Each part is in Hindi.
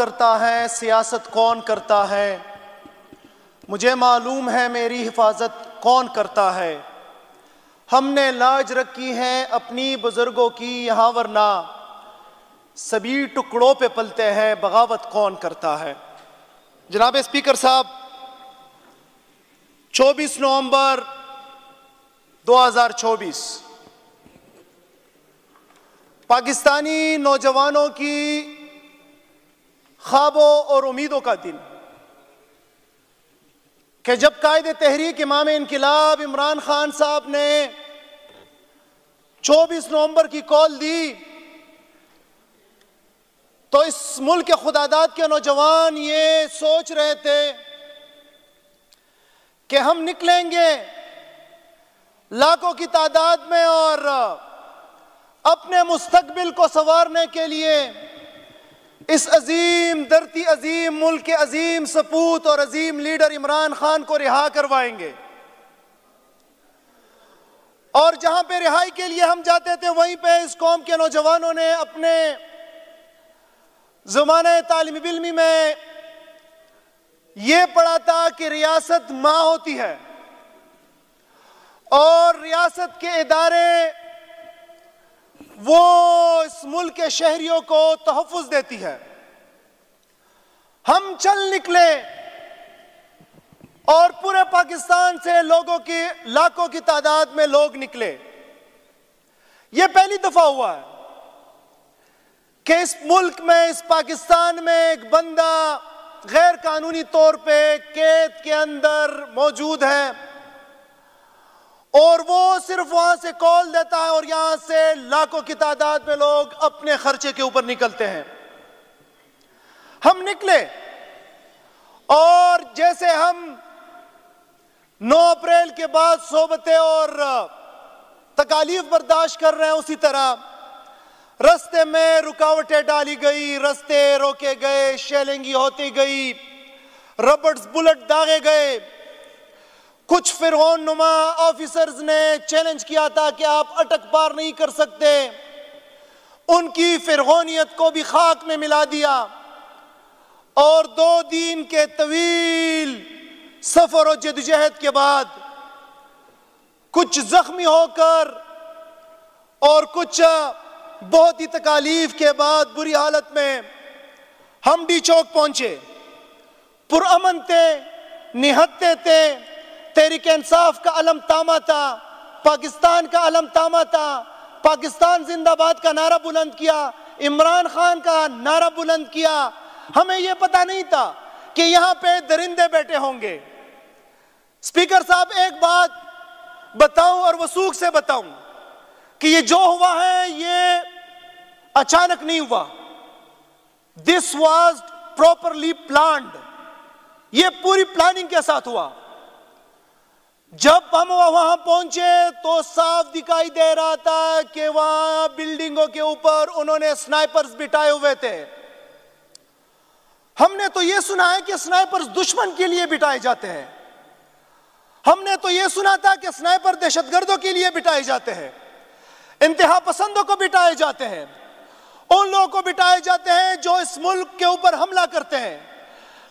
करता है सियासत कौन करता है मुझे मालूम है मेरी हिफाजत कौन करता है हमने लाज रखी है अपनी बुज़ुर्गों की यहाँ वरना सभी टुकड़ों पे पलते हैं बगावत कौन करता है जनाब स्पीकर साहब 24 नवंबर 2024 पाकिस्तानी नौजवानों की ख्वाबों और उम्मीदों का दिन कि जब कायद तहरीक इमाम इनकलाब इमरान खान साहब ने 24 नवंबर की कॉल दी तो इस मुल्क के खुदादात के नौजवान ये सोच रहे थे कि हम निकलेंगे लाखों की तादाद में और अपने मुस्तबिल को संवारने के लिए इस अजीम धरती अजीम मुल्क के अजीम सपूत और अजीम लीडर इमरान खान को रिहा करवाएंगे और जहां पे रिहाई के लिए हम जाते थे वहीं पे इस कौम के नौजवानों ने अपने जमाने तालीम बिलमी में यह पढ़ा था कि रियासत मां होती है और रियासत के इदारे वो इस मुल्क के शहरियों को तहफुज देती है हम चल निकले और पूरे पाकिस्तान से लोगों की लाखों की तादाद में लोग निकले यह पहली दफा हुआ है कि इस मुल्क में इस पाकिस्तान में एक बंदा गैर कानूनी तौर पे कैद के अंदर मौजूद है और वो सिर्फ वहां से कॉल देता है और यहां से लाखों की तादाद में लोग अपने खर्चे के ऊपर निकलते हैं हम निकले और जैसे हम 9 अप्रैल के बाद सोबते और तकालीफ बर्दाश्त कर रहे हैं उसी तरह रस्ते में रुकावटें डाली गई रस्ते रोके गए शेलिंगी होती गई रबर्ट्स बुलेट दागे गए कुछ फिर नुमा ऑफिसर्स ने चैलेंज किया था कि आप अटक पार नहीं कर सकते उनकी फिरौनीत को भी खाक में मिला दिया और दो दिन के तवील सफर और जदजहद के बाद कुछ जख्मी होकर और कुछ बहुत ही तकालीफ के बाद बुरी हालत में हम डी चौक पहुंचे पुरअमन थे निहत्ते थे तहरीक इंसाफ का अलम तामा था पाकिस्तान का अलम तामा था पाकिस्तान जिंदाबाद का नारा बुलंद किया इमरान खान का नारा बुलंद किया हमें यह पता नहीं था कि यहां पे दरिंदे बैठे होंगे स्पीकर साहब एक बात बताऊं और वसूख से बताऊं कि ये जो हुआ है ये अचानक नहीं हुआ दिस वॉज प्रॉपरली प्लान ये पूरी प्लानिंग के साथ हुआ जब हम वहां पहुंचे तो साफ दिखाई दे रहा था कि वहां बिल्डिंगों के ऊपर उन्होंने स्नाइपर्स बिठाए हुए थे हमने तो यह सुना है कि स्नाइपर्स दुश्मन के लिए बिठाए जाते हैं हमने तो यह सुना था कि स्नाइपर दहशतगर्दों के लिए बिठाए जाते हैं इंतहा पसंदों को बिठाए जाते हैं उन लोगों को बिठाए जाते हैं जो इस मुल्क के ऊपर हमला करते हैं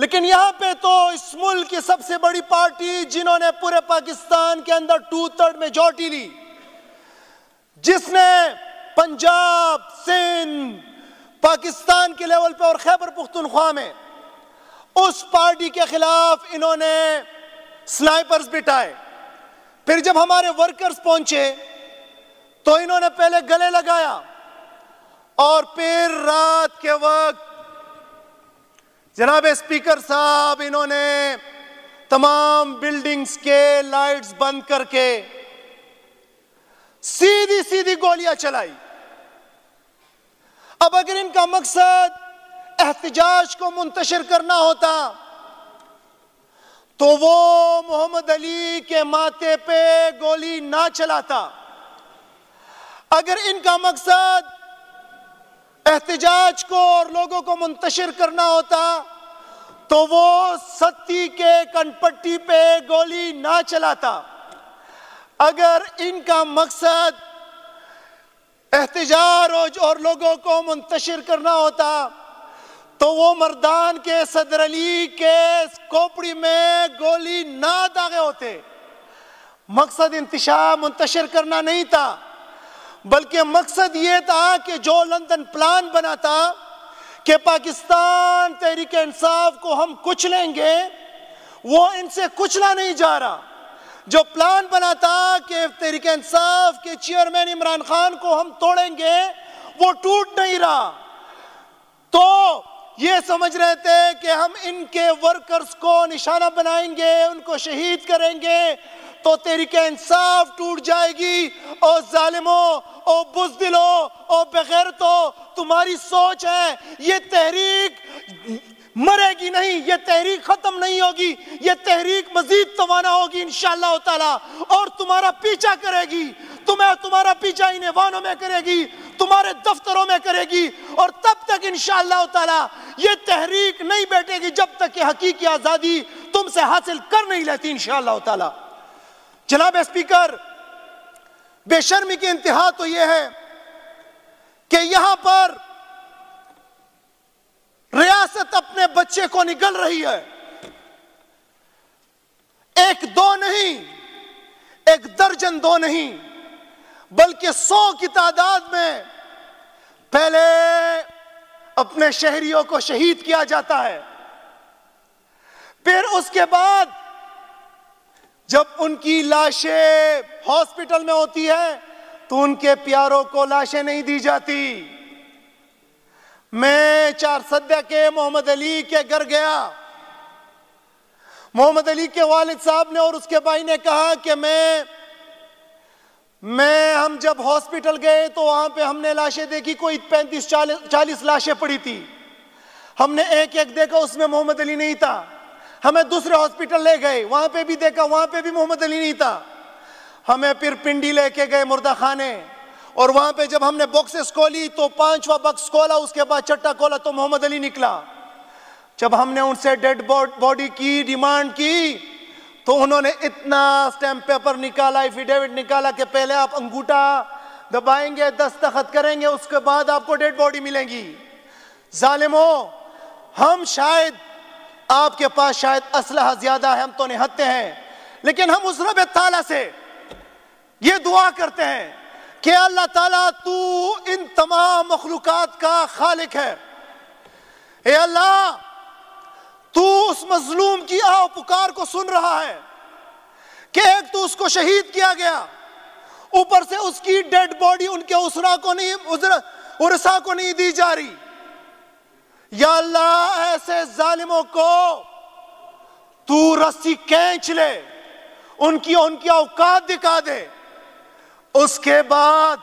लेकिन यहां पे तो इस मुल्क की सबसे बड़ी पार्टी जिन्होंने पूरे पाकिस्तान के अंदर टू थर्ड मेजोरिटी ली जिसने पंजाब सिंध पाकिस्तान के लेवल पे और खैबर पुख्तनख्वा में उस पार्टी के खिलाफ इन्होंने स्नाइपर्स बिठाए फिर जब हमारे वर्कर्स पहुंचे तो इन्होंने पहले गले लगाया और फिर रात के वक्त जनाब स्पीकर साहब इन्होंने तमाम बिल्डिंग्स के लाइट्स बंद करके सीधी सीधी गोलियां चलाई अब अगर इनका मकसद एहतजाज को मुंतशर करना होता तो वो मोहम्मद अली के माथे पे गोली ना चलाता अगर इनका मकसद एहतजाज को और लोगों को मुंतशिर करना होता तो वो सत्ती के कनपट्टी पे गोली ना चलाता अगर इनका मकसद एहतजार और लोगों को मुंतशिर करना होता तो वो मर्दान के सदर अली के कोपड़ी में गोली ना दागे होते मकसद इंतशा मुंतशिर करना नहीं था बल्कि मकसद ये था कि जो लंदन प्लान बना था कि पाकिस्तान तहरीक इंसाफ को हम कुचलेंगे वो इनसे कुचला नहीं जा रहा जो प्लान बना था कि तहरीक इंसाफ के चेयरमैन इमरान खान को हम तोड़ेंगे वो टूट नहीं रहा तो ये समझ रहे थे कि हम इनके वर्कर्स को निशाना बनाएंगे उनको शहीद करेंगे तो के इंसाफ टूट जाएगी ओ जालिमो ओ बुजदिलो ओ बगैर तो तुम्हारी सोच है ये तहरीक मरेगी नहीं ये तहरीक ख़त्म नहीं होगी ये तहरीक मजीद तोाना होगी इन और तुम्हारा पीछा करेगी तुम्हें तुम्हारा पीछा इन्हें वानों में करेगी तुम्हारे दफ्तरों में करेगी और तब तक इन ये तहरीक नहीं बैठेगी जब तक कि हकीकी आज़ादी तुमसे हासिल कर नहीं लेती इन जनाब स्पीकर बेशर्मी की इंतहा तो यह है कि यहां पर रियासत अपने बच्चे को निकल रही है एक दो नहीं एक दर्जन दो नहीं बल्कि सौ की तादाद में पहले अपने शहरियों को शहीद किया जाता है फिर उसके बाद जब उनकी लाशें हॉस्पिटल में होती है तो उनके प्यारों को लाशें नहीं दी जाती मैं चार सद्या के मोहम्मद अली के घर गया मोहम्मद अली के वालिद साहब ने और उसके भाई ने कहा कि मैं मैं हम जब हॉस्पिटल गए तो वहां पे हमने लाशें देखी कोई पैंतीस चालीस चालीस लाशें पड़ी थी हमने एक एक देखा उसमें मोहम्मद अली नहीं था हमें दूसरे हॉस्पिटल ले गए वहां पे भी देखा वहां पे भी मोहम्मद अली नहीं था हमें फिर पिंडी लेके गए मुर्दा खाने और वहां पे जब हमने बॉक्सेस खोली तो पांचवा बक्स खोला उसके बाद चट्टा खोला तो मोहम्मद अली निकला जब हमने उनसे डेड बॉडी की डिमांड की तो उन्होंने इतना स्टैम्प पेपर निकाला एफिडेविट निकाला कि पहले आप अंगूठा दबाएंगे दस्तखत करेंगे उसके बाद आपको डेड बॉडी मिलेंगी जालिमो हम शायद आपके पास शायद असलह ज्यादा है हम तो निहत्ते हैं लेकिन हम उस रब ताला से ये दुआ करते हैं कि अल्लाह ताला तू इन तमाम मखलूक का खालिक है ए अल्लाह तू उस मजलूम की आओ पुकार को सुन रहा है कि एक तो उसको शहीद किया गया ऊपर से उसकी डेड बॉडी उनके उसरा को नहीं उजरा उर्सा को नहीं दी जा रही या अल्लाह ऐसे जालिमों को तू रस्सी खींच ले उनकी उनकी औकात दिखा दे उसके बाद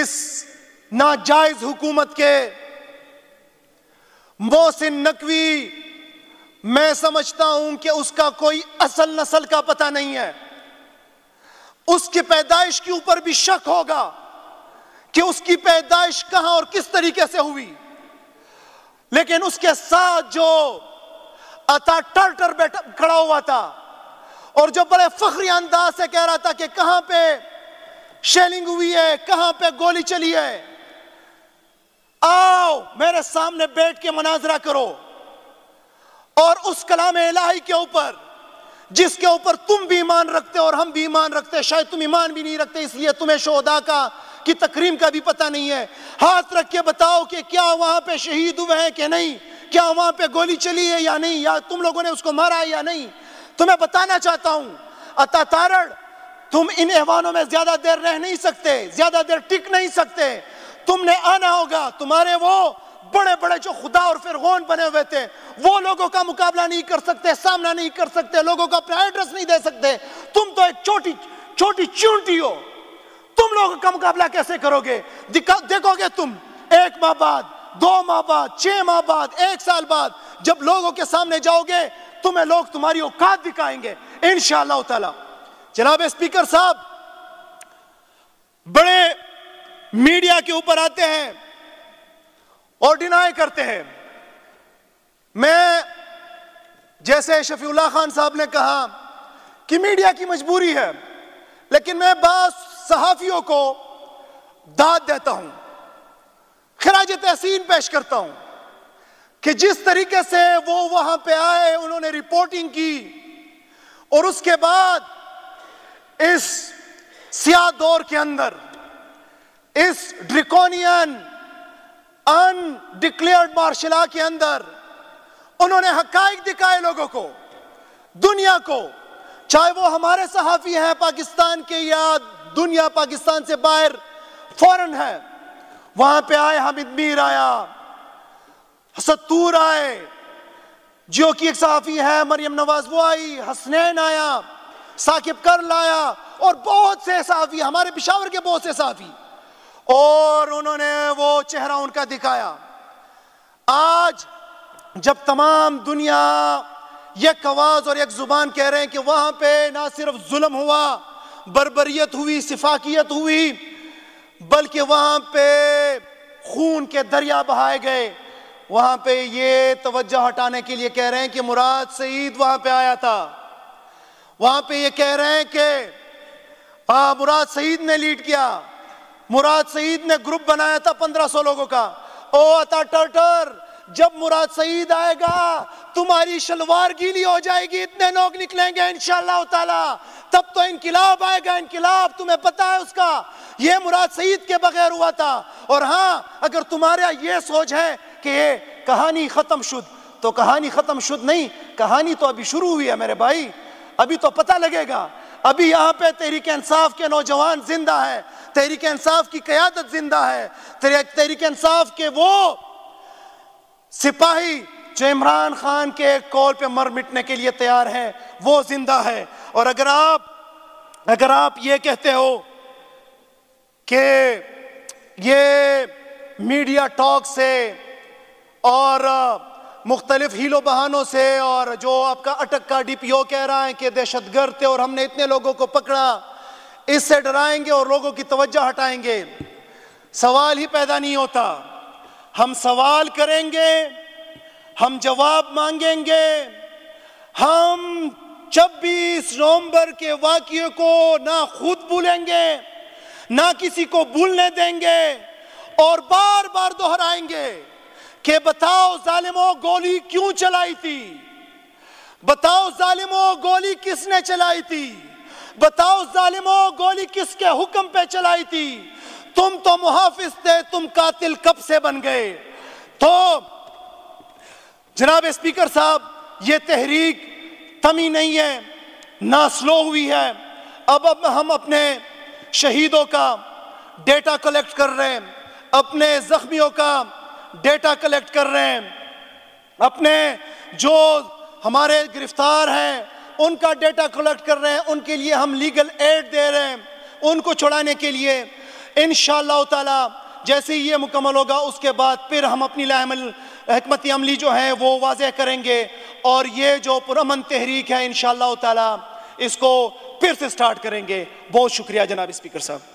इस नाजायज हुकूमत के मोहसिन नकवी मैं समझता हूं कि उसका कोई असल नस्ल का पता नहीं है उसकी पैदाइश के ऊपर भी शक होगा कि उसकी पैदाइश कहां और किस तरीके से हुई लेकिन उसके साथ जो अता टर टर बैठा खड़ा हुआ था और जो बड़े फखरी अंदाज से कह रहा था कि कहां पे शेलिंग हुई है कहां पे गोली चली है आओ मेरे सामने बैठ के मनाजरा करो और उस कलाम इलाही के ऊपर जिसके ऊपर तुम भी ईमान रखते हो और हम भी ईमान रखते शायद तुम ईमान भी नहीं रखते इसलिए तुम्हें शोदा का की तकरीम का भी पता नहीं है हाथ रख के बताओ कि क्या वहां पे शहीद हुए हैं कि नहीं क्या वहां पे गोली चली है या नहीं या तुम लोगों ने उसको मारा है या नहीं तो मैं बताना चाहता हूं अता तारण तुम इन ऐवानों में ज़्यादा देर रह नहीं सकते ज़्यादा देर टिक नहीं सकते तुमने आना होगा तुम्हारे वो बड़े बड़े जो खुदा और फिर बने हुए थे वो लोगों का मुकाबला नहीं कर सकते सामना नहीं कर सकते लोगों का अपना एड्रेस नहीं दे सकते तुम तो एक छोटी छोटी चूंटी हो लोग का मुकाबला कैसे करोगे देखोगे तुम एक माह बाद दो माह बाद छह माह बाद एक साल बाद जब लोगों के सामने जाओगे तुम्हें लोग तुम्हारी औकात दिखाएंगे इन ताला जनाब स्पीकर साहब बड़े मीडिया के ऊपर आते हैं और डिनाई करते हैं मैं जैसे शफीउल्ला खान साहब ने कहा कि मीडिया की मजबूरी है लेकिन मैं बात सहाफियों को दाद देता हूं खराज तहसीन पेश करता हूं कि जिस तरीके से वो वहां पे आए उन्होंने रिपोर्टिंग की और उसके बाद इस सिया दौर के अंदर इस ड्रिकोनियन अनडिक्लेयर्ड मार्शल के अंदर उन्होंने हकाइक दिखाए लोगों को दुनिया को चाहे वो हमारे सहाफ़ी हैं पाकिस्तान के या दुनिया पाकिस्तान से बाहर फौरन है वहां पे आए हामिद मीर आया हसतूर आए जियो की एक सहाफ़ी है मरियम नवाज वो आई हसनैन आया साकिब कर लाया और बहुत से सहाफ़ी हमारे पिशावर के बहुत से सहाफ़ी और उन्होंने वो चेहरा उनका दिखाया आज जब तमाम दुनिया एक आवाज़ और एक ज़ुबान कह रहे हैं कि वहां पे ना सिर्फ जुल्म हुआ बरबरीत हुई सिफाकियत हुई बल्कि वहां पे खून के दरिया बहाए गए वहां पे ये तवज्जो हटाने के लिए कह रहे हैं कि मुराद सईद वहां पे आया था वहां पे ये कह रहे हैं कि आ, मुराद सईद ने लीड किया मुराद सईद ने ग्रुप बनाया था पंद्रह सौ लोगों का ओ अता टर्टर जब मुराद सईद आएगा तुम्हारी शलवार गीली हो जाएगी इतने लोग निकलेंगे इनशाला ताला तब तो इनकलाब आएगा इनकलाब तुम्हें पता है उसका यह मुराद सईद के बगैर हुआ था और हाँ अगर तुम्हारा यह सोच है कि ये कहानी ख़त्म शुद्ध तो कहानी ख़त्म शुद्ध नहीं कहानी तो अभी शुरू हुई है मेरे भाई अभी तो पता लगेगा अभी यहाँ पे तहरीक इंसाफ के नौजवान जिंदा है तहरीक इंसाफ की क़्यादत जिंदा है तहरीक इंसाफ के वो सिपाही जो इमरान खान के कॉल पे मर मिटने के लिए तैयार है वो जिंदा है और अगर आप अगर आप ये कहते हो कि ये मीडिया टॉक से और मुख्तलिफ हीलो बहानों से और जो आपका अटक का डी पी ओ कह रहा है कि दहशत गर्द थे और हमने इतने लोगों को पकड़ा इससे डराएंगे और लोगों की तवज्जो हटाएंगे सवाल ही पैदा नहीं होता हम सवाल करेंगे हम जवाब मांगेंगे हम छब्बीस नवंबर के वाक्य को ना खुद भूलेंगे ना किसी को भूलने देंगे और बार बार दोहराएंगे कि बताओ जालिमों गोली क्यों चलाई थी बताओ जालिमों गोली किसने चलाई थी बताओ जालिमों गोली किसके हुक्म पे चलाई थी तुम तो मुहाफिज थे तुम कातिल कब से बन गए तो जनाब स्पीकर साहब ये तहरीक कमी नहीं है ना स्लो हुई है अब अब हम अपने शहीदों का डेटा कलेक्ट कर रहे हैं अपने जख्मियों का डेटा कलेक्ट कर रहे हैं अपने जो हमारे गिरफ्तार हैं उनका डेटा कलेक्ट कर रहे हैं उनके लिए हम लीगल एड दे रहे हैं उनको छुड़ाने के लिए इन ताला जैसे ही ये मुकम्मल होगा उसके बाद फिर हम अपनी लाइमल हमत अमली जो है वो वाजह करेंगे और ये जो पुरमन तहरीक है इन शाह इसको फिर से स्टार्ट करेंगे बहुत शुक्रिया जनाब स्पीकर साहब